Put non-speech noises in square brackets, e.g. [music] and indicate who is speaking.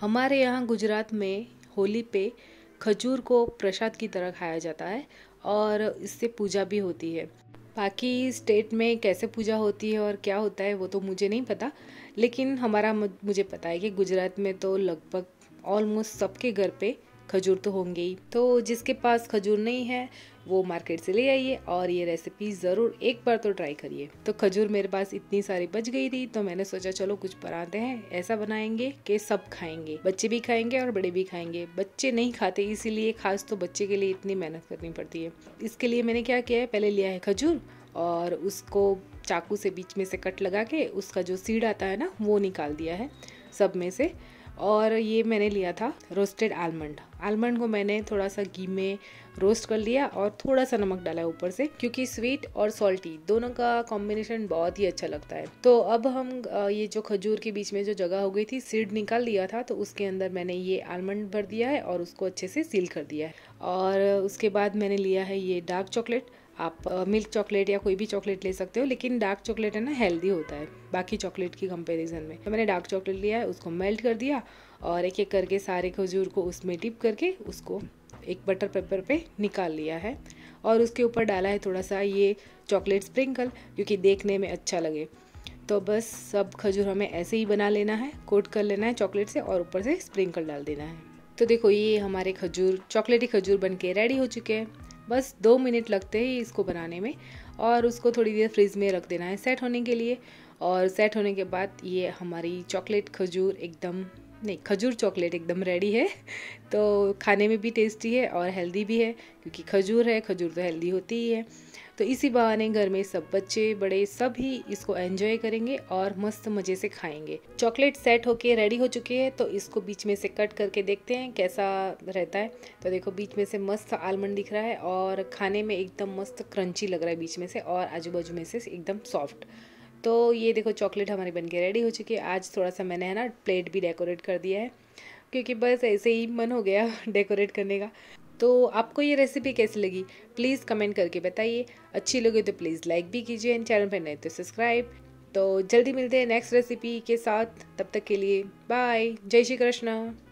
Speaker 1: हमारे यहाँ गुजरात में होली पे खजूर को प्रसाद की तरह खाया जाता है और इससे पूजा भी होती है बाकी स्टेट में कैसे पूजा होती है और क्या होता है वो तो मुझे नहीं पता लेकिन हमारा मुझे पता है कि गुजरात में तो लगभग ऑलमोस्ट सबके घर पे खजूर तो होंगे ही तो जिसके पास खजूर नहीं है वो मार्केट से ले आइए और ये रेसिपी ज़रूर एक बार तो ट्राई करिए तो खजूर मेरे पास इतनी सारी बच गई थी तो मैंने सोचा चलो कुछ बनाते हैं ऐसा बनाएंगे कि सब खाएंगे बच्चे भी खाएंगे और बड़े भी खाएंगे बच्चे नहीं खाते इसीलिए खास तो बच्चे के लिए इतनी मेहनत करनी पड़ती है इसके लिए मैंने क्या किया है पहले लिया है खजूर और उसको चाकू से बीच में से कट लगा के उसका जो सीड आता है ना वो निकाल दिया है सब में से और ये मैंने लिया था रोस्टेड आलमंड आलमंड को मैंने थोड़ा सा घी में रोस्ट कर लिया और थोड़ा सा नमक डाला ऊपर से क्योंकि स्वीट और सॉल्टी दोनों का कॉम्बिनेशन बहुत ही अच्छा लगता है तो अब हम ये जो खजूर के बीच में जो जगह हो गई थी सीड निकाल लिया था तो उसके अंदर मैंने ये आलमंड भर दिया है और उसको अच्छे से सील कर दिया है और उसके बाद मैंने लिया है ये डार्क चॉकलेट आप मिल्क चॉकलेट या कोई भी चॉकलेट ले सकते हो लेकिन डार्क चॉकलेट है ना हेल्दी होता है बाकी चॉकलेट की कंपेरिजन में तो मैंने डार्क चॉकलेट लिया है उसको मेल्ट कर दिया और एक एक करके सारे खजूर को उसमें डिप करके उसको एक बटर पेपर पे निकाल लिया है और उसके ऊपर डाला है थोड़ा सा ये चॉकलेट स्प्रिंकल क्योंकि देखने में अच्छा लगे तो बस सब खजूर हमें ऐसे ही बना लेना है कोट कर लेना है चॉकलेट से और ऊपर से स्प्रिंकल डाल देना है तो देखो ये हमारे खजूर चॉकलेटी खजूर बन के रेडी हो चुके हैं बस दो मिनट लगते हैं इसको बनाने में और उसको थोड़ी देर फ्रिज में रख देना है सेट होने के लिए और सेट होने के बाद ये हमारी चॉकलेट खजूर एकदम नहीं खजूर चॉकलेट एकदम रेडी है [laughs] तो खाने में भी टेस्टी है और हेल्दी भी है क्योंकि खजूर है खजूर तो हेल्दी होती ही है तो इसी बहाने घर में सब बच्चे बड़े सब ही इसको एंजॉय करेंगे और मस्त मज़े से खाएंगे चॉकलेट सेट होके रेडी हो चुके हैं तो इसको बीच में से कट करके देखते हैं कैसा रहता है तो देखो बीच में से मस्त आलमंड दिख रहा है और खाने में एकदम मस्त क्रंची लग रहा है बीच में से और आजू बाजू में से एकदम सॉफ्ट तो ये देखो चॉकलेट हमारी बन के रेडी हो चुकी है आज थोड़ा सा मैंने है ना प्लेट भी डेकोरेट कर दिया है क्योंकि बस ऐसे ही मन हो गया डेकोरेट [laughs] करने का तो आपको ये रेसिपी कैसी लगी प्लीज़ कमेंट करके बताइए अच्छी लगी तो प्लीज़ लाइक भी कीजिए एंड चैनल पर नहीं तो सब्सक्राइब तो जल्दी मिलते हैं नेक्स्ट रेसिपी के साथ तब तक के लिए बाय जय श्री कृष्णा